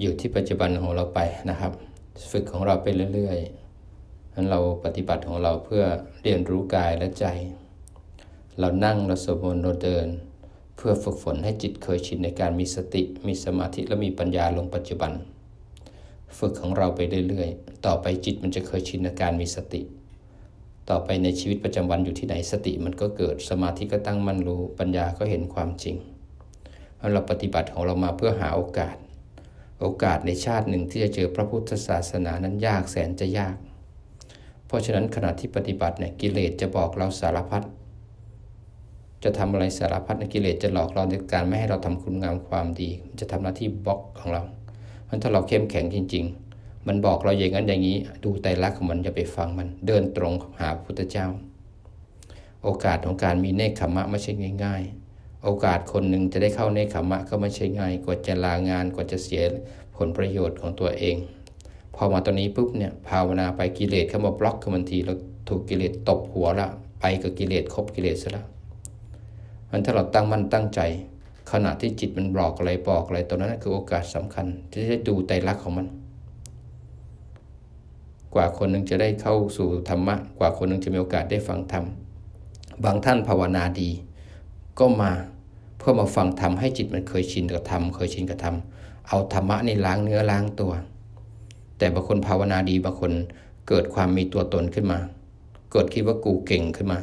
อยู่ที่ปัจจุบันของเราไปนะครับ ฝึกของเราไปเรื่อยๆนั้นเราปฏิบัติของเราเพื่อเรียนรู้กายและใจ เรานั่งเราสวดมนต์เราเดิน เพื่อฝึกฝนให้จิตเคยชินในการมีสติ มีสมาธิและมีปัญญาลงปัจจุบัน ฝึกของเราไปเรื่อยๆ ต่อไปจิตมันจะเคยชินในการมีสติ ต่อไปในชีวิตประจำวันอยู่ที่ไหนสติมันก็เกิด สมาธิก็ตั้งมั่นรู้ ปัญญาก็เห็นความจริง เราปฏิบัติของเรามาเพื่อหาโอกาสโอกาสในชาติหนึ่งที่จะเจอพระพุทธศาสนานั้นยากแสนจะยาก เพราะฉะนั้นขณะที่ปฏิบัติเนี่ยกิเลสจะบอกเราสารพัด จะทำอะไรสารพัดในกิเลสจะหลอกเราในการไม่ให้เราทำคุณงามความดี มันจะทำหน้าที่บล็อกของเราเพราะถ้าเราเข้มแข็งจริง ๆ มันบอกเราอย่างนั้นอย่างนี้ ดูใจรักของมันอย่าไปฟังมันเดินตรงหาพระพุทธเจ้า โอกาสของการมีเนคขมะไม่ใช่ง่าย ๆโอกาสคนหนึ่งจะได้เข้าในขมะก็ไม่ใช่ง่ายกว่าจะลางาน กว่าจะเสียผลประโยชน์ของตัวเอง พอมาตอนนี้ปุ๊บเนี่ยภาวนาไปกิเลสเข้ามาบล็อกค้นบางทีเราถูกกิเลสตบหัวละไปกับกิเลสคบกิเลสซะละมันถ้าเราตั้งมั่นตั้งใจ ขณะที่จิตมันบอกอะไรบอกอะไรตอนนั้นคือโอกาสสำคัญ ที่จะดูใจรักของมัน กว่าคนหนึ่งจะได้เข้าสู่ธรรมะ กว่าคนหนึ่งจะมีโอกาสได้ฟังธรรม บางท่านภาวนาดีก็มาเพื่อมาฟังธรรมให้จิตมันเคยชินกับธรรมเคยชินกับธรรมเอาธรรมะนี่ล้างเนื้อล้างตัว แต่บางคนภาวนาดีบางคนเกิดความมีตัวตนขึ้นมา เกิดคิดว่ากูเก่งขึ้นมา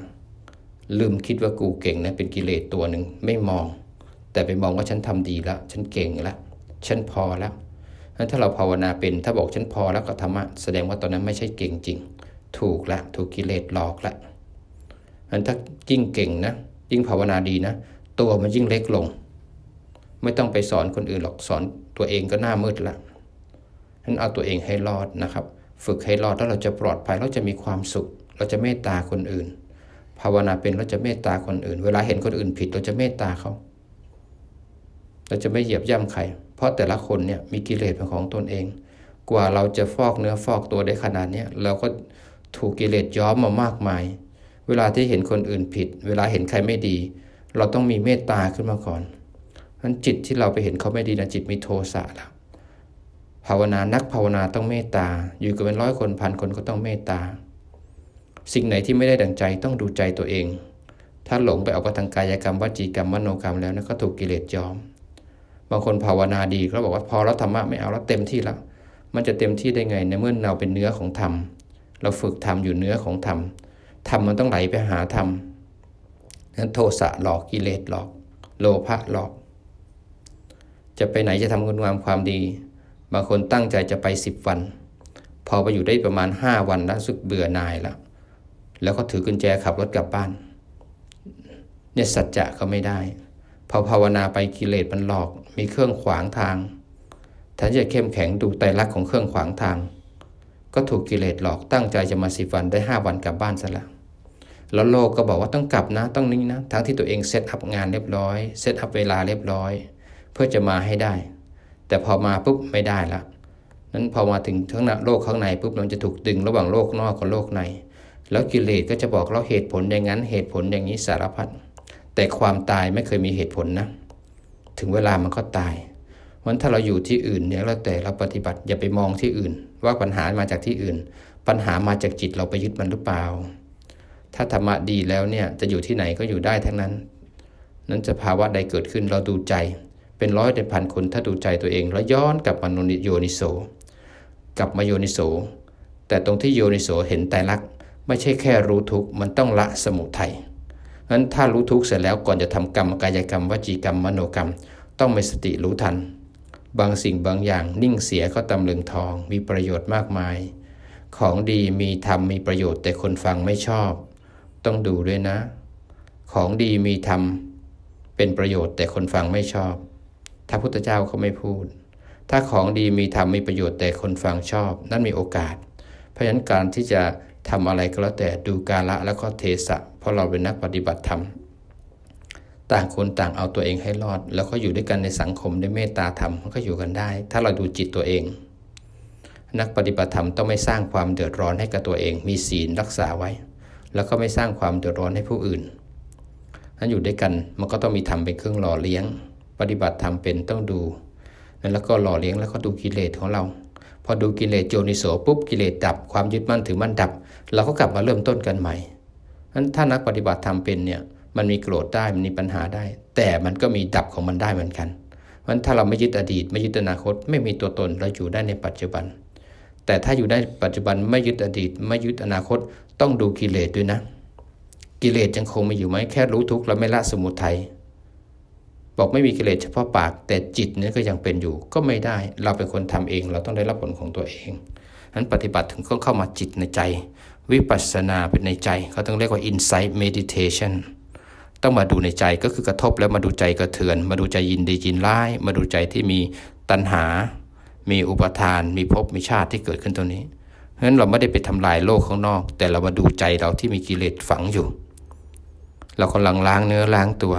ลืมคิดว่ากูเก่งนะเป็นกิเลสตัวหนึ่งไม่มอง แต่ไปมองว่าฉันทำดีละฉันเก่งละฉันพอแล้วถ้าเราภาวนาเป็นถ้าบอกฉันพอแล้วก็ธรรมะแสดงว่าตอนนั้นไม่ใช่เก่งจริง ถูกละถูกกิเลสหลอกละงั้นถ้ายิ่งเก่งนะยิ่งภาวนาดีนะ ตัวมันยิ่งเล็กลง ไม่ต้องไปสอนคนอื่นหรอกสอนตัวเองก็หน้ามืดละนั้นเอาตัวเองให้รอดนะครับ ฝึกให้รอดแล้วเราจะปลอดภัยเราจะมีความสุข เราจะเมตตาคนอื่น ภาวนาเป็นเราจะเมตตาคนอื่น เวลาเห็นคนอื่นผิดเราจะเมตตาเขา เราจะไม่เหยียบย่ำใครเพราะแต่ละคนเนี่ยมีกิเลสเป็นของตนเอง กว่าเราจะฟอกเนื้อฟอกตัวได้ขนาดนี้เราก็ถูกกิเลสย้อมมามากมายเวลาที่เห็นคนอื่นผิด เวลาเห็นใครไม่ดี เราต้องมีเมตตาขึ้นมาก่อนนั้นจิตที่เราไปเห็นเขาไม่ดีนะจิตมีโทสะแล้วภาวนานักภาวนาต้องเมตตาอยู่กับเป็นร้อยคนพันคนก็ต้องเมตตา สิ่งไหนที่ไม่ได้ดังใจต้องดูใจตัวเอง ถ้าหลงไปเอาไปทางกายกรรมวจีกรรมมโนกรรมแล้วนะก็ถูกกิเลสยอมบางคนภาวนาดีก็บอกว่าพอแล้วธรรมะไม่เอาแล้วเต็มที่แล้วมันจะเต็มที่ได้ไงในเมื่อเราเป็นเนื้อของธรรม เราฝึกธรรมอยู่เนื้อของธรรมธรรมมันต้องไหลไปหาธรรมนั้นโทสะหลอกกิเลสหลอก โลภะหลอก จะไปไหนจะทำคุณงามความดี บางคนตั้งใจจะไปสิบวัน พอไปอยู่ได้ประมาณห้าวันแล้วสึกเบื่อหน่ายแล้วแล้วก็ถือกุญแจขับรถกลับบ้าน เนี่ยสัจจะเขาไม่ได้ พอภาวนาไปกิเลสมันหลอก มีเครื่องขวางทางทนทีจะเข้มแข็งดูไตรลักษณ์ของเครื่องขวางทาง ก็ถูกกิเลสหลอก ตั้งใจจะมาสิบวันได้ห้าวันกลับบ้านซะแล้วแล้วโลกก็บอกว่าต้องกลับนะต้องนี้นะ ทั้งที่ตัวเองเซตอัพงานเรียบร้อย เซตอัพเวลาเรียบร้อย เพื่อจะมาให้ได้ แต่พอมาปุ๊บไม่ได้ละนั้นพอมาถึงข้างหน้โลกข้างในปุ๊บมันจะถูกดึงระหว่างโลกนอกกับโลกใน แล้วกิเลสก็จะบอกเราเหตุผลอย่างนั้นเหตุผลอย่างนี้สารพัด แต่ความตายไม่เคยมีเหตุผลนะ ถึงเวลามันก็ตายมันถ้าเราอยู่ที่อื่นเนี่ยแล้วแต่เราปฏิบัติอย่าไปมองที่อื่น ว่าปัญหามาจากที่อื่น ปัญหามาจากจิตเราไปยึดมันหรือเปล่าถ้าธรรมะดีแล้วเนี่ย จะอยู่ที่ไหนก็อยู่ได้ทั้งนั้น นั้นจะภาวะใดเกิดขึ้นเราดูใจ เป็นร้อยเป็นพันคนถ้าดูใจตัวเองแล้วย้อนกลับมาโยนิโสกลับมาโยนิโส แต่ตรงที่โยนิโสเห็นแต่ลักไม่ใช่แค่รู้ทุกมันต้องละสมุทัยนั้นถ้ารู้ทุกเสร็จแล้วก่อนจะทำกรรมกายกรรมวจีกรรมมโนกรรมต้องมีสติรู้ทัน บางสิ่งบางอย่างนิ่งเสียก็ตำลึงทองมีประโยชน์มากมาย ของดีมีธรรมมีประโยชน์แต่คนฟังไม่ชอบต้องดูด้วยนะ ของดีมีธรรม เป็นประโยชน์แต่คนฟังไม่ชอบ ถ้าพุทธเจ้าเขาไม่พูด ถ้าของดีมีธรรมมีประโยชน์แต่คนฟังชอบ นั่นมีโอกาส เพราะฉะนั้นการที่จะทำอะไรก็แล้วแต่ดูกาละแล้วก็เทสะเพราะเราเป็นนักปฏิบัติธรรม ต่างคนต่างเอาตัวเองให้รอดแล้วก็อยู่ด้วยกันในสังคมด้วยเมตตาธรรมมันก็อยู่กันได้ ถ้าเราดูจิตตัวเอง นักปฏิบัติธรรมต้องไม่สร้างความเดือดร้อนให้กับตัวเอง มีศีลรักษาไว้แล้วก็ไม่สร้างความเดือดร้อนให้ผู้อื่น นั้นอยู่ด้วยกัน มันก็ต้องมีธรรมเป็นเครื่องหล่อเลี้ยง ปฏิบัติธรรมเป็นต้องดูนั้นแล้วก็หล่อเลี้ยงแล้วก็ดูกิเลสของเรา พอดูกิเลสโจนิโสปุ๊บกิเลสดับความยึดมั่นถือมั่นดับ เราก็กลับมาเริ่มต้นกันใหม่นั้นถ้านักปฏิบัติธรรมเป็นเนี่ยมันมีโกรธได้มันมีปัญหาได้ แต่มันก็มีดับของมันได้เหมือนกัน มันถ้าเราไม่ยึดอดีตไม่ยึดอนาคต ไม่มีตัวตนเราอยู่ได้ในปัจจุบันแต่ถ้าอยู่ได้ปัจจุบัน ไม่ยึดอดีต ไม่ยึดอนาคต ต้องดูกิเลสด้วยนะ กิเลสยังคงมีอยู่ไหมแค่รู้ทุกข์แล้วไม่ละสมุทัยบอกไม่มีกิเลสเฉพาะปาก แต่จิตเนี่ยก็ยังเป็นอยู่ก็ไม่ได้เราเป็นคนทำเองเราต้องได้รับผลของตัวเองนั้นปฏิบัติถึงก็เข้ามาจิตในใจ วิปัสสนาเป็นในใจเขาต้องเรียกว่า insight meditation ต้องมาดูในใจก็คือกระทบแล้วมาดูใจกระเทือน มาดูใจยินดียินร้ายมาดูใจที่มีตัณหามีอุปทานมีภพมีชาติที่เกิดขึ้นตรงนี้ เพราะฉะนั้นเราไม่ได้ไปทำลายโลกข้างนอก แต่เรามาดูใจเราที่มีกิเลสฝังอยู่ เรากำลังล้างเนื้อล้างตัว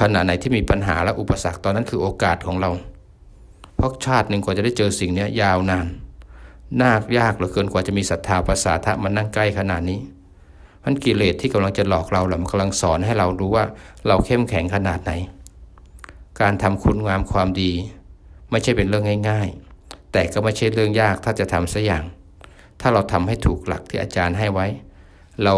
ขณะไหนที่มีปัญหาและอุปสรรคตอนนั้นคือโอกาสของเรา เพราะชาติหนึ่งกว่าจะได้เจอสิ่งนี้ยาวนานนากยากเหลือเกินกว่าจะมีศรัทธาภาษาทรมันนั่งใกล้ขนาดนี้มันกิเลสที่กำลังจะหลอกเราแหละมันกำลังสอนให้เรารู้ว่าเราเข้มแข็งขนาดไหน การทำคุณงามความดี ไม่ใช่เป็นเรื่องง่าย ๆแต่ก็ไม่ใช่เรื่องยากถ้าจะทำสักอย่าง ถ้าเราทำให้ถูกหลักที่อาจารย์ให้ไว้ เรา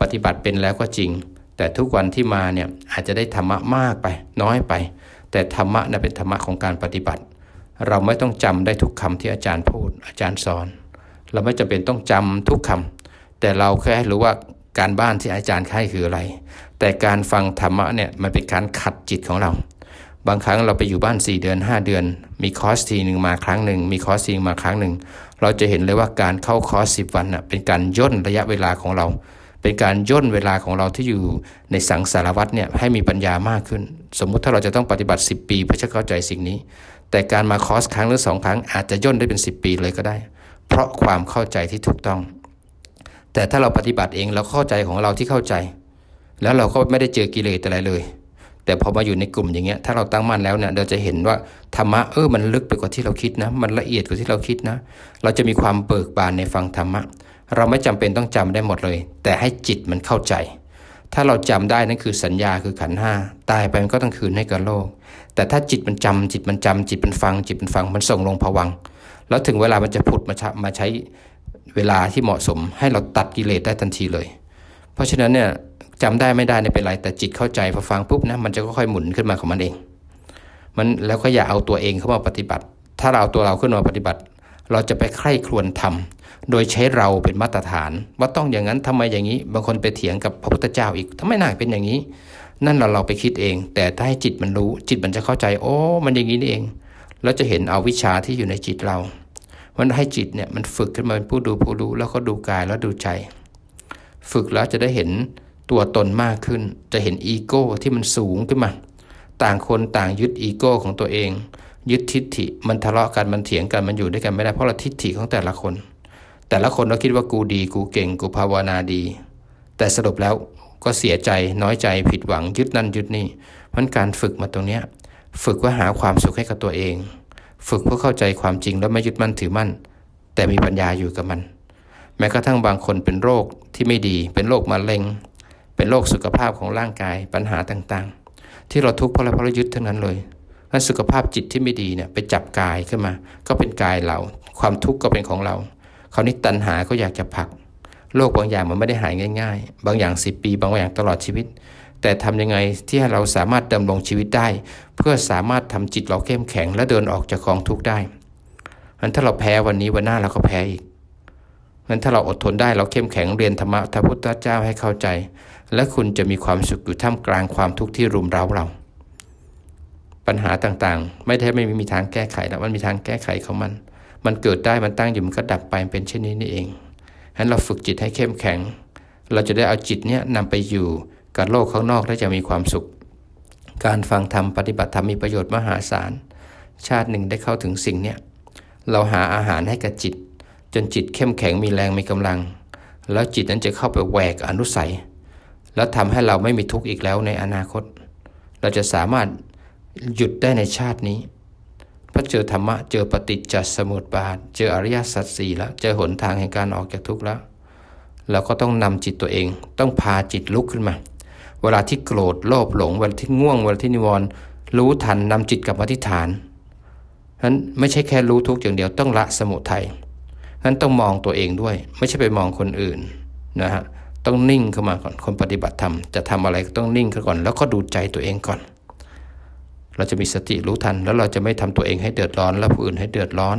ปฏิบัติเป็นแล้วก็จริง แต่ทุกวันที่มาเนี่ยอาจจะได้ธรรมะมากไป น้อยไป แต่ธรรมะนะเป็นธรรมะของการปฏิบัติ เราไม่ต้องจำได้ทุกคำที่อาจารย์พูด อาจารย์สอน เราไม่จำเป็นต้องจำทุกคำแต่เราแค่รู้ว่าการบ้านที่อาจารย์ให้คืออะไร แต่การฟังธรรมะเนี่ยมันเป็นการขัดจิตของเราบางครั้งเราไปอยู่บ้าน 4 เดือน 5 เดือน มีคอร์สทีหนึ่งมาครั้งหนึ่งมีคอร์สทีมาครั้งหนึ่งเราจะเห็นเลยว่าการเข้าคอร์สิวันเป็นการย่นระยะเวลาของเรา เป็นการย่นเวลาของเราที่อยู่ในสังสารวัตรเนี่ยให้มีปัญญามากขึ้น สมมุติถ้าเราจะต้องปฏิบัติ 10 ปี เพื่อจะเข้าใจสิ่งนี้ แต่การมาคอร์สครั้งหรือ2ครั้งอาจจะย่นได้เป็น10 ปีเลยก็ได้ เพราะความเข้าใจที่ถูกต้อง แต่ถ้าเราปฏิบัติเองเราเข้าใจของเราที่เข้าใจ แล้วเราก็ไม่ได้เจอกิเลสอะไรเลยแต่พอมาอยู่ในกลุ่มอย่างเงี้ยถ้าเราตั้งมั่นแล้วเนี่ยเราจะเห็นว่า ธรรมะเออมันลึกไปกว่าที่เราคิดนะ มันละเอียดกว่าที่เราคิดนะ เราจะมีความเบิกบานในฟังธรรมะเราไม่จำเป็นต้องจำได้หมดเลย แต่ให้จิตมันเข้าใจ ถ้าเราจำได้นั่นคือสัญญาคือขันห้าตายไปมันก็ต้องคืนให้กับโลก แต่ถ้าจิตมันจำจิตมันจำ จิตมันฟังจิตมันฟังมันส่งลงผวังแล้วถึงเวลามันจะผุดมามาใช้เวลาที่เหมาะสม ให้เราตัดกิเลสได้ทันทีเลย เพราะฉะนั้นเนี่ยจำได้ไม่ได้ไม่เป็นไร แต่จิตเข้าใจพอฟังปุ๊บนะมันจะค่อยๆหมุนขึ้นมาของมันเอง มันแล้วก็อย่าเอาตัวเองเข้ามาปฏิบัติ ถ้าเราตัวเราขึ้นมาปฏิบัติ เราจะไปใคร่ครวญทำโดยใช้เราเป็นมาตรฐาน ว่าต้องอย่างนั้นทำไมอย่างนี้ บางคนไปเถียงกับพระพุทธเจ้าอีก ทำไมนางเป็นอย่างนี้ นั่นเราเราไปคิดเอง แต่ถ้าให้จิตมันรู้ จิตมันจะเข้าใจ โอ้มันอย่างนี้นี่เองแล้วจะเห็นเอาวิชาที่อยู่ในจิตเรามันให้จิตเนี่ยมันฝึกขึ้นมาเป็นผู้ดูผู้รู้แล้วก็ดูกายแล้วดูใจ ฝึกแล้วจะได้เห็นตัวตนมากขึ้น จะเห็นอีโก้ที่มันสูงขึ้นมา ต่างคนต่างยึดอีโก้ของตัวเอง ยึดทิฏฐิ มันทะเลาะกัน มันเถียงกัน มันอยู่ด้วยกันไม่ได้เพราะเราทิฏฐิของแต่ละคน แต่ละคนเราคิดว่ากูดีกูเก่งกูภาวนาดี แต่สรุปแล้วก็เสียใจน้อยใจผิดหวังยึดนั่นยึดนี่มันการฝึกมาตรงเนี้ยฝึกว่าหาความสุขให้กับตัวเอง ฝึกเพื่อเข้าใจความจริงแล้วไม่ยึดมั่นถือมั่น แต่มีปัญญาอยู่กับมัน แม้กระทั่งบางคนเป็นโรคที่ไม่ดี เป็นโรคมะเร็งเป็นโรคสุขภาพของร่างกายปัญหาต่างๆ ที่เราทุกข์เพราะเราเพราะยึดทั้งนั้นเลยถ้าสุขภาพจิตที่ไม่ดีเนี่ยไปจับกายขึ้นมาก็เป็นกายเราความทุกข์ก็เป็นของเราคราวนี้ตัณหาก็อยากจะผลักโรคบางอย่างมันไม่ได้หายง่าย ๆ บางอย่าง10ปี บางอย่างตลอดชีวิต แต่ทำยังไงที่ให้เราสามารถดำรงชีวิตได้ เพื่อสามารถทำจิตเราเข้มแข็งและเดินออกจากกองทุกข์ได้อนถ้าเราแพ้วันนี้วันหน้าเราก็แพ้อีกนั้นถ้าเราอดทนได้เราเข้มแข็งเรียนธรรมะพระพุทธเจ้าให้เข้าใจ และคุณจะมีความสุขอยู่ท่ามกลางความทุกข์ที่รุมเร้าเรา ปัญหาต่างๆ ไม่ได้ไม่มีทางแก้ไขนะมันมีทางแก้ไขของมัน มันเกิดได้มันตั้งอยู่มันก็ดับไปเป็นเช่นนี้นี่เองฉะนั้นเราฝึกจิตให้เข้มแข็ง เราจะได้เอาจิตเนี้ยนำไปอยู่กับโลกข้างนอกและจะมีความสุข การฟังธรรมปฏิบัติธรรมมีประโยชน์มหาศาลชาติหนึ่งได้เข้าถึงสิ่งเนี้ยเราหาอาหารให้กับจิตจนจิตเข้มแข็งมีแรง มีกำลัง แล้วจิตนั้นจะเข้าไปแหวกอนุสัย แล้วทำให้เราไม่มีทุกข์อีกแล้วในอนาคต เราจะสามารถหยุดได้ในชาตินี้ พระเจอธรรมะเจอปฏิจจสมุปบาทเจออริยสัจสี่แล้วเจอหนทางแห่งการออกจากทุกข์แล้ว เราก็ต้องนำจิตตัวเอง ต้องพาจิตลุกขึ้นมา เวลาที่โกรธโลภหลง เวลาที่ง่วง เวลาที่นิวรณ์รู้ทันนำจิตกลับมาที่ฐานนั้นไม่ใช่แค่รู้ทุกข์อย่างเดียว ต้องละสมุทัยนั้นต้องมองตัวเองด้วย ไม่ใช่ไปมองคนอื่นนะฮะต้องนิ่งเข้ามาก่อนคนปฏิบัติธรรมจะทำอะไรต้องนิ่งเข้าก่อนแล้วก็ดูใจตัวเองก่อน เราจะมีสติรู้ทัน แล้วเราจะไม่ทำตัวเองให้เดือดร้อนและผู้อื่นให้เดือดร้อน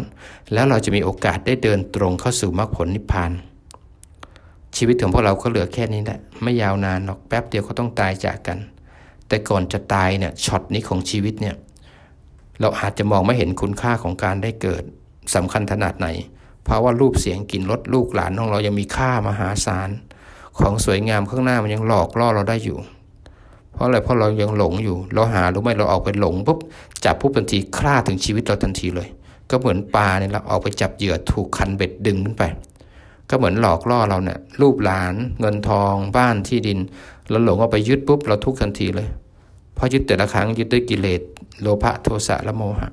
แล้วเราจะมีโอกาสได้เดินตรงเข้าสู่มรรคผลนิพพานชีวิตของพวกเราก็เหลือแค่นี้แหละไม่ยาวนานหรอกแป๊บเดียวก็ต้องตายจากกัน แต่ก่อนจะตายเนี่ยช็อตนี้ของชีวิตเนี่ยเราอาจจะมองไม่เห็นคุณค่าของการได้เกิดสำคัญขนาดไหนภาวะรูปเสียงกลิ่นรสลูกหลานของเรา ยังมีค่ามหาศาลของสวยงามข้างหน้ามันยังหลอกล่อเราได้อยู่ เพราะอะไรเพราะเรายังหลงอยู่ เราหาหรือไม่เราออกไปหลงปุ๊บจับผุ้บทันทีฆ่าถึงชีวิตเราทันทีเลย ก็เหมือนปลาเนี่ยเราออกไปจับเหยื่อถูกคันเบ็ดดึงขึ้นไป ก็เหมือนหลอกล่อเราเนี่ยรูปหลานเงินทอง บ้านที่ดิน เราหลงเอาไปยึดปุ๊บเราทุกทันทีเลย เพราะยึดแต่ละครั้งยึดด้วยกิเลสโลภะโทสะและโมหะ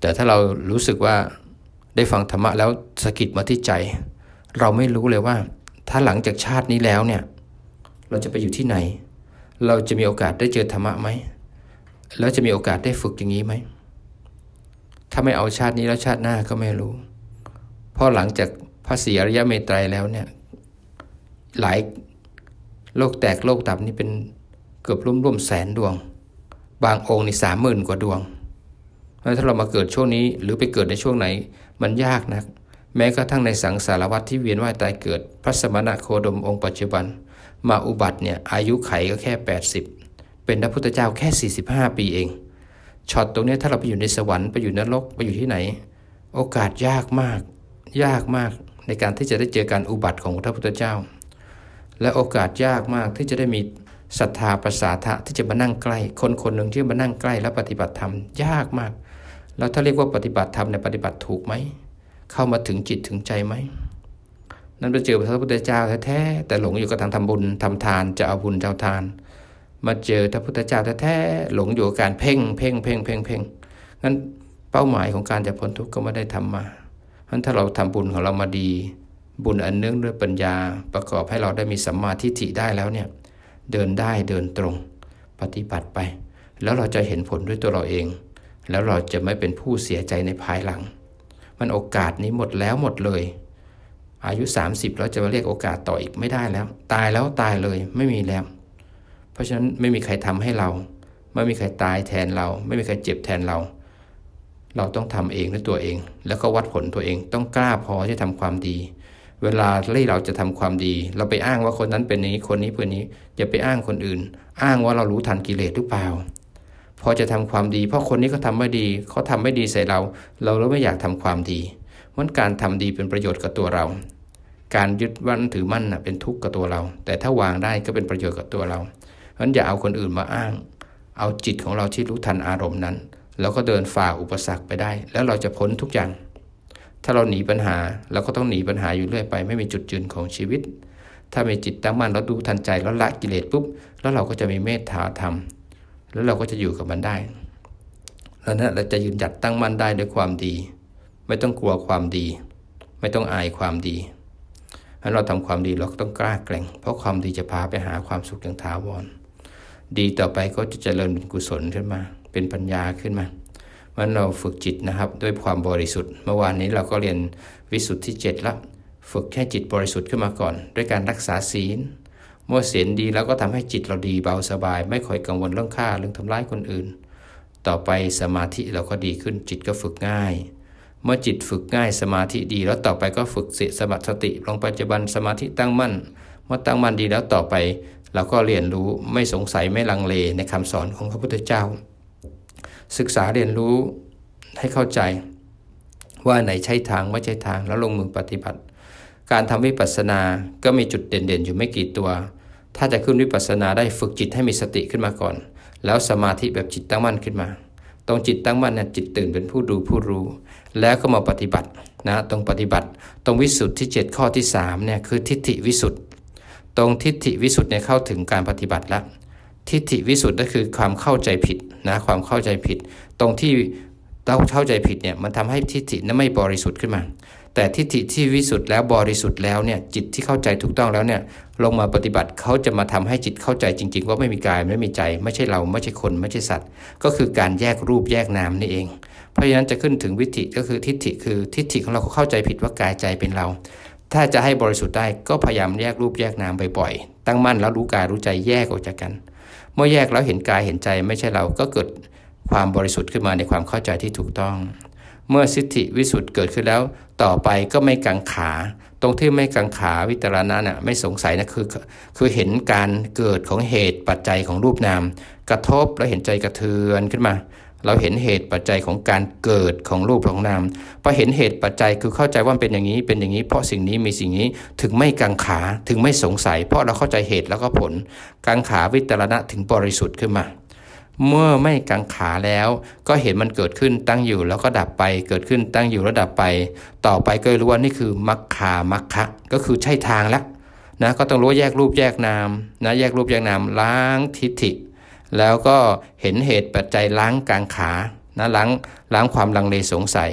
แต่ถ้าเรารู้สึกว่าได้ฟังธรรมะแล้วสะกิดมาที่ใจ เราไม่รู้เลยว่า ถ้าหลังจากชาตินี้แล้วเนี่ย เราจะไปอยู่ที่ไหน เราจะมีโอกาสได้เจอธรรมะไหม แล้วจะมีโอกาสได้ฝึกอย่างนี้ไหมถ้าไม่เอาชาตินี้แล้วชาติหน้าก็ไม่รู้ เพราะหลังจากพระศรีอริยเมตไตรแล้วเนี่ย หลาย โลกแตกโลกตับนี่เป็นเกือบร่วมร่วมแสนดวง บางองค์นี่สามหมื่นกว่าดวงาถ้าเรามาเกิดช่วงนี้หรือไปเกิดในช่วงไหนมันยากนัก แม้กระทั่งในสังสารวัตรที่เวียนว่ายตายเกิด พระสมณะโคดมองค์ปัจจุบัน มาอุบัติเนี่ย อายุไขก็แค่ 80 เป็นพระพุทธเจ้าแค่ 45 ปีเองช็อตตรงนี้ถ้าเราไปอยู่ในสวรรค์ไปอยู่นรกไปอยู่ที่ไหน โอกาสยากมาก ยากมากในการที่จะได้เจอการอุบัติของพระพุทธเจ้า และโอกาสยากมากที่จะได้มีศรัทธาประสาทะที่จะมานั่งใกล้คนคนหนึ่งที่มานั่งใกล้และปฏิบัติธรรมยากมากแล้วถ้าเรียกว่าปฏิบัติธรรมในปฏิบัติถูกไหม เข้ามาถึงจิตถึงใจไหม นั่นไปเจอพระพุทธเจ้าแท้แต่หลงอยู่กับทางทำบุญทำทานจะเอาบุญเจ้าทาน มาเจอพระพุทธเจ้าแท้้หลงอยู่กับการเพ่งเพ่งเพ่งเพ่งเพ่งงั้นเป้าหมายของการจะพ้นทุกข์ก็ไม่ได้ทำมาพราะถ้าเราทำบุญของเรามาดี บุญอันเนื่องด้วยปัญญาประกอบให้เราได้มีสัมมาทิฏฐิได้แล้วเนี่ยเดินได้เดินตรงปฏิบัติไป แล้วเราจะเห็นผลด้วยตัวเราเองแล้วเราจะไม่เป็นผู้เสียใจในภายหลัง มันโอกาสนี้หมดแล้วหมดเลย อายุ 30แล้วจะมาเรียกโอกาสต่ออีกไม่ได้แล้ว ตายแล้วตายเลยไม่มีแล้ว เพราะฉะนั้นไม่มีใครทำให้เรา ไม่มีใครตายแทนเรา ไม่มีใครเจ็บแทนเรา เราต้องทำเองด้วยตัวเอง แล้วก็วัดผลตัวเอง ต้องกล้าพอที่ทำความดี เวลาที่เราจะทำความดี เราไปอ้างว่าคนนั้นเป็นนี้ คนนี้เพื่อนนี้อย่าไปอ้างคนอื่น อ้างว่าเรารู้ทันกิเลสหรือเปล่าพอจะทำความดีเพราะคนนี้เขาทาไม่ดี เขาทำไม่ดีใส่เรา เราเราไม่อยากทำความดีมันการทำดีเป็นประโยชน์กับตัวเรา การยึดวันถือมั่นนะเป็นทุกข์กับตัวเรา แต่ถ้าวางได้ก็เป็นประโยชน์กับตัวเราเพราะนั้นอย่าเอาคนอื่นมาอ้าง เอาจิตของเราที่รู้ทันอารมณ์นั้น แล้วก็เดินฝ่าอุปสรรคไปได้ แล้วเราจะพ้นทุกอย่าง ถ้าเราหนีปัญหาเราก็ต้องหนีปัญหาอยู่เรื่อยไปไม่มีจุดยืนของชีวิต ถ้ามีจิตตั้งมั่นแล้วดูทันใจแล้วละกิเลสปุ๊บแล้วเราก็จะมีเมตตาธรรมแล้วเราก็จะอยู่กับมันได้ แล้วนะเราจะยืนหยัดตั้งมั่นได้ด้วยความดี ไม่ต้องกลัวความดี ไม่ต้องอายความดีถ้าเราทำความดีเราก็ต้องกล้าแกร่ง เพราะความดีจะพาไปหาความสุขอย่างถาวร ดีต่อไปก็จะเจริญเป็นกุศลขึ้นมา เป็นปัญญาขึ้นมามันเราฝึกจิตนะครับด้วยความบริสุทธิ์ เมื่อวานนี้เราก็เรียนวิสุทธิเจ็ดละฝึกแค่จิตบริสุทธิ์ขึ้นมาก่อน ด้วยการรักษาศีลเมื่อเสียนดีแล้วก็ทำให้จิตเราดีเบาสบาย ไม่ค่อยกังวลเรื่องฆ่าเรื่องทำร้ายคนอื่น ต่อไปสมาธิเราก็ดีขึ้นจิตก็ฝึกง่าย เมื่อจิตฝึกง่ายสมาธิดี แล้วต่อไปก็ฝึกเสยสมัสติลงปัจจุบันสมาธิตั้งมั่นเมื่อตั้งมั่นดีแล้วต่อไปเราก็เรียนรู้ไม่สงสัยไม่ลังเลในคำสอนของพระพุทธเจ้า ศึกษาเรียนรู้ให้เข้าใจ ว่าไหนใช่ทางไม่ใช่ทางแล้วลงมือปฏิบัติ การทำวิปัสสนาก็มีจุดเด่นๆอยู่ไม่กี่ตัวถ้าจะขึ้นวิปัสสนาได้ฝึกจิตให้มีสติขึ้นมาก่อน แล้วสมาธิแบบจิตตั้งมั่นขึ้นมาตรงจิตตั้งมั่นเนี่ยจิตตื่นเป็นผู้ดูผู้รู้ แล้วก็มาปฏิบัตินะตรงปฏิบัติ ตรงวิสุทธิ7ข้อที่3เนี่ยคือทิฏฐิวิสุทธิ ตรงทิฏฐิวิสุทธิเนี่ยเข้าถึงการปฏิบัติแล้ว ทิฏฐิวิสุทธิ์ก็คือความเข้าใจผิดนะความเข้าใจผิด ตรงที่เราเข้าใจผิดเนี่ยมันทำให้ทิฏฐินั้นไม่บริสุทธิ์ขึ้นมาแต่ทิฏฐิที่วิสุทธ์แล้วบริสุทธิ์แล้วเนี่ยจิตที่เข้าใจถูกต้องแล้วเนี่ยลงมาปฏิบัติเขาจะมาทำให้จิตเข้าใจจริง ๆ ว่าไม่มีกายไม่มีใจ ไม่ใช่เรา ไม่ใช่คน ไม่ใช่สัตว์ ก็คือการแยกรูปแยกนามนี่เอง เพราะฉะนั้นจะขึ้นถึงวิถิก็คือทิฏฐิคือทิฏฐิของเราเข้าใจผิดว่ากายใจเป็นเรา ถ้าจะให้บริสุทธิ์ได้ก็พยายามแยกรูปแยกนามบ่อยๆตั้งมั่นแล้วรู้กายรู้ใจแยกออกจากกัน เมื่อแยกแล้วเห็นกายเห็นใจ ไม่ใช่เราก็เกิดความบริสุทธิ์ขึ้นมาในความเข้าใจที่ถูกต้องเมื่อสิทธิวิสุทธ์เกิดขึ้นแล้ว ต่อไปก็ไม่กังขา ตรงที่ไม่กังขาวิตรณะนะ่ะไม่สงสัยนะคือ คือเห็นการเกิดของเหตุปัจจัยของรูปนาม กระทบแล้วเห็นใจกระเทือนขึ้นมา เราเห็นเหตุปัจจัยของการเกิดของรูปของนามพอเห็นเหตุปัจจัยคือเข้าใจว่าเป็นอย่างนี้เป็นอย่างนี้เพราะสิ่งนี้มีสิ่งนี้ถึงไม่กังขาถึงไม่สงสัย เพราะเราเข้าใจเหตุแล้วก็ผลกังขาวิตรณะถึงบริสุทธิ์ขึ้นมาเมื่อไม่กังขาแล้วก็เห็นมันเกิดขึ้นตั้งอยู่แล้วก็ดับไปเกิดขึ้นตั้งอยู่แล้วดับไป ต่อไปก็รู้ว่านี่คือมัคคามัคคะก็คือใช่ทางแล้วนะก็ต้องรู้แยกรูปแยกนามนะแยกรูปแยกนามล้างทิฏฐิ แล้วก็เห็นเหตุปัจจัยล้างกังขานะล้างล้างความลังเลสงสัย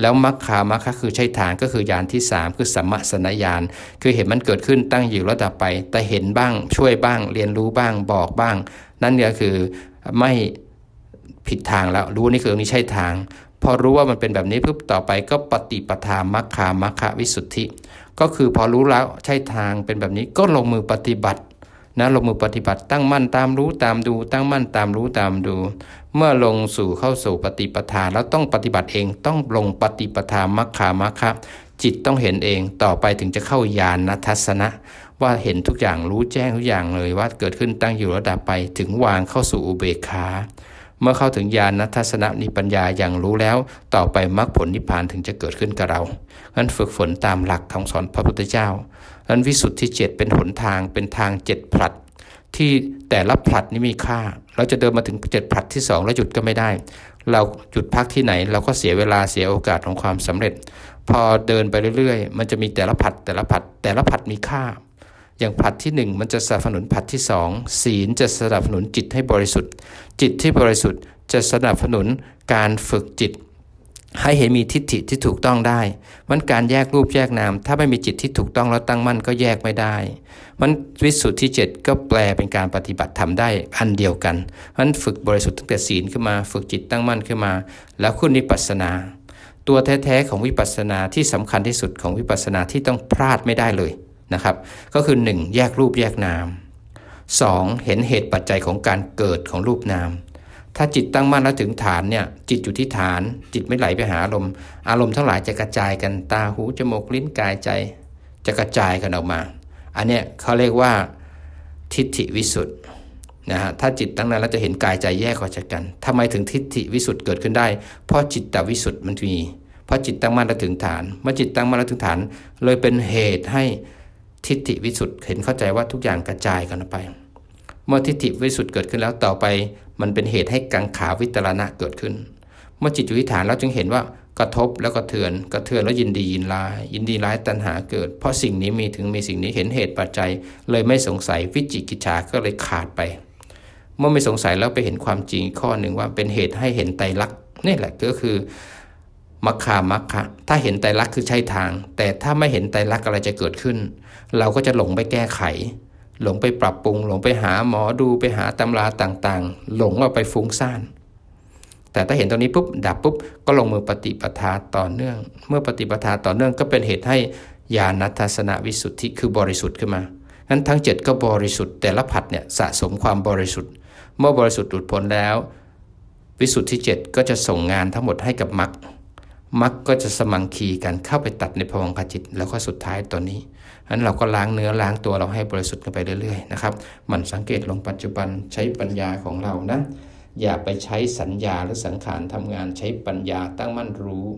แล้วมัคคามัคคะคือใช่ทางก็คือยานที่ 3 คือสัมมาสนญาณคือเห็นมันเกิดขึ้นตั้งอยู่แล้วดับไปแต่เห็นบ้างช่วยบ้างเรียนรู้บ้างบอกบ้างนั่นก็คือไม่ผิดทางแล้วรู้นี่คือตรงนี้ใช่ทาง พอรู้ว่ามันเป็นแบบนี้ปุ๊บต่อไปก็ปฏิปทามัคคามัคคะวิสุทธิก็คือพอรู้แล้วใช่ทางเป็นแบบนี้ก็ลงมือปฏิบัตินะลงมือปฏิบัติตั้งมั่นตามรู้ตามดู ตั้งมั่นตามรู้ตามดู เมื่อลงสู่เข้าสู่ปฏิปทาแล้วต้องปฏิบัติเองต้องลงปฏิปทามัคคามัคคะ จิตต้องเห็นเองต่อไปถึงจะเข้าญาณทัศนะว่าเห็นทุกอย่างรู้แจ้งทุกอย่างเลยว่าเกิดขึ้นตั้งอยู่ระดับไปถึงวางเข้าสู่อุเบกขาเมื่อเข้าถึงญาณทัศนะนิปัญญาอย่างรู้แล้ว ต่อไปมรรคผลนิพพานถึงจะเกิดขึ้นกับเรานั้นฝึกฝนตามหลักคำสอนพระพุทธเจ้านั้นวิสุทธิเจตเป็นหนทางเป็นทางเจ็ดผลัด ที่แต่ละผลัดนี้มีค่า เราจะเดินมาถึงเจ็ดผลัดที่สองแล้วหยุดก็ไม่ได้ เราหยุดพักที่ไหนเราก็เสียเวลาเสียโอกาสของความสำเร็จ พอเดินไปเรื่อย ๆ มันจะมีแต่ละผลัด แต่ละผลัด แต่ละผลัดมีค่าอย่างผัดที่ 1 มันจะสนับสนุนผัดที่ 2 ศีลจะสนับสนุนจิตให้บริสุทธิ์ จิตที่บริสุทธิ์จะสนับสนุนการฝึกจิต ให้เห็นมีทิฏฐิที่ถูกต้องได้ มันการแยกรูปแยกนาม ถ้าไม่มีจิตที่ถูกต้องแล้วตั้งมั่นก็แยกไม่ได้มันวิสุทธิเจ่ดก็แปลเป็นการปฏิบัติทำได้อันเดียวกัน มันฝึกบริสุทธิ์ตั้งแต่ศีลขึ้นมาฝึกจิตตั้งมั่นขึ้นมา แล้วคุณนิปัสสนา ตัวแท้ๆของวิปัสสนาที่สำคัญที่สุดของวิปัสสนาที่ต้องพลาดไม่ได้เลยนะครับ ก็คือ 1. แยกรูปแยกนาม 2. เห็นเหตุปัจจัยของการเกิดของรูปนาม ถ้าจิตตั้งมั่นแล้วถึงฐานเนี่ยจิตอยู่ที่ฐาน จิตไม่ไหลไปหาอารมณ์อารมณ์ทั้งหลายจะกระจายกันตาหูจมูกลิ้นกายใจจะกระจายกันออกมา อันเนี้ยเขาเรียกว่าทิฏฐิวิสุทธ์นะฮะถ้าจิตตั้งนั้นแล้วจะเห็นกายใจแยกออกจากกัน ทำไมถึงทิฏฐิวิสุทธ์เกิดขึ้นได้ เพราะจิตตวิสุทธ์มันมีเพราะจิตตั้งมั่นแล้วถึงฐาน เมื่อจิตตั้งมั่นแล้วถึงฐาน เลยเป็นเหตุให้ทิฏฐิวิสุทธ์เห็นเข้าใจว่าทุกอย่างกระจายกันไปเมื่อทิฏฐิวิสุทธ์เกิดขึ้นแล้วต่อไป มันเป็นเหตุให้กังขาวิตรณะเกิดขึ้น เมื่อจิตอยู่ที่ฐานเราจึงเห็นว่ากระทบแล้วก็เถือนกระเทือนแล้วยินดียินร้ายยินดีร้ายตัณหาเกิดเพราะสิ่งนี้มีถึงมีสิ่งนี้เห็นเหตุปัจจัย เลยไม่สงสัยวิจิกิจฉาก็เลยขาดไป เมื่อไม่สงสัยแล้วไปเห็นความจริงข้อหนึ่งว่าเป็นเหตุให้เห็นไตรลักษณ์นี่แหละก็คือมัคคามัคคะถ้าเห็นไตรลักษณ์คือใช่ทาง แต่ถ้าไม่เห็นไตรลักษณ์อะไรจะเกิดขึ้น เราก็จะหลงไปแก้ไข หลงไปปรับปรุง หลงไปหาหมอดูไปหาตำราต่างๆ หลงเอาไปฟุ้งซ่าน แต่ถ้าเห็นตรงนี้ปุ๊บ ดับปุ๊บ ก็ลงมือปฏิปทาต่อเนื่อง เมื่อปฏิปทาต่อเนื่องก็เป็นเหตุให้ญาณทัศนวิสุทธิคือบริสุทธิ์ขึ้นมานั้นทั้ง 7 ก็บริสุทธิ์ แต่ละผัดเนี่ยสะสมความบริสุทธิ์ เมื่อบริสุทธิ์หลุดพ้นแล้ว วิสุทธิ7ก็จะส่งงานทั้งหมดให้กับมรรคมักก็จะสมังคีกันเข้าไปตัดในภวังคจิต แล้วก็สุดท้ายตัวนี้นั้นเราก็ล้างเนื้อล้างตัวเราให้บริสุทธิ์กันไปเรื่อยๆนะครับมันสังเกตลงปัจจุบันใช้ปัญญาของเรานะ อย่าไปใช้สัญญาหรือสังขารทำงาน ใช้ปัญญาตั้งมั่นรู้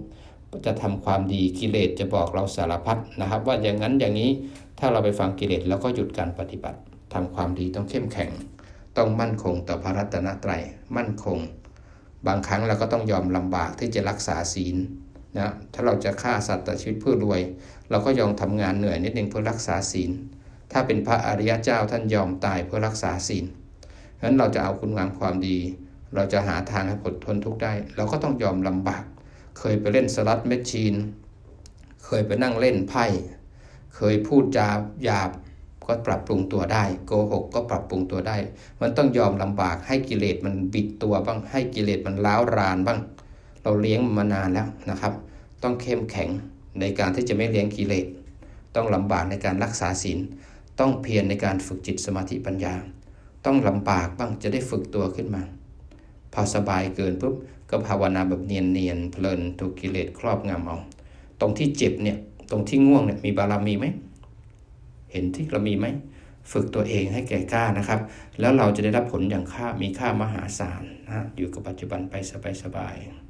จะทำความดี กิเลสจะบอกเราสารพัดนะครับ ว่าอย่างนั้นอย่างนี้ ถ้าเราไปฟังกิเลสแล้วก็หยุดการปฏิบัติ ทำความดีต้องเข้มแข็ง ต้องมั่นคงต่อพระรัตนตรัยมั่นคง บางครั้งเราก็ต้องยอมลำบากที่จะรักษาศีลนะถ้าเราจะฆ่าสัตว์ตัดชีวิตเพื่อรวย เราก็ยอมทำงานเหนื่อยนิดนึงเพื่อรักษาศีลถ้าเป็นพระอริยเจ้าท่านยอมตายเพื่อรักษาศีลฉะนั้นเราจะเอาคุณงามความดี เราจะหาทางให้ผลทนทุกได้เราก็ต้องยอมลำบาก เคยไปเล่นสลัดเมชชีน เคยไปนั่งเล่นไพ่ เคยพูดจาหยาบก็ปรับปรุงตัวได้โกหกก็ปรับปรุงตัวได้ มันต้องยอมลำบากให้กิเลสมันบิดตัวบ้างให้กิเลสมันล้าวรานบ้างเราเลี้ยงมานานแล้วนะครับ ต้องเข้มแข็งในการที่จะไม่เลี้ยงกิเลส ต้องลำบากในการรักษาศีล ต้องเพียรในการฝึกจิตสมาธิปัญญา ต้องลำบากบ้างจะได้ฝึกตัวขึ้นมา พอสบายเกินปุ๊บก็ภาวนาแบบเนียนเนียนเพลินถูกกิเลสครอบงำเอา ตรงที่เจ็บเนี่ยตรงที่ง่วงเนี่ยมีบารมีไหม เห็นที่เรามีไหม ฝึกตัวเองให้แก่กล้านะครับ แล้วเราจะได้รับผลอย่างค่ามีค่ามหาศาลนะอยู่กับปัจจุบันไปสบายย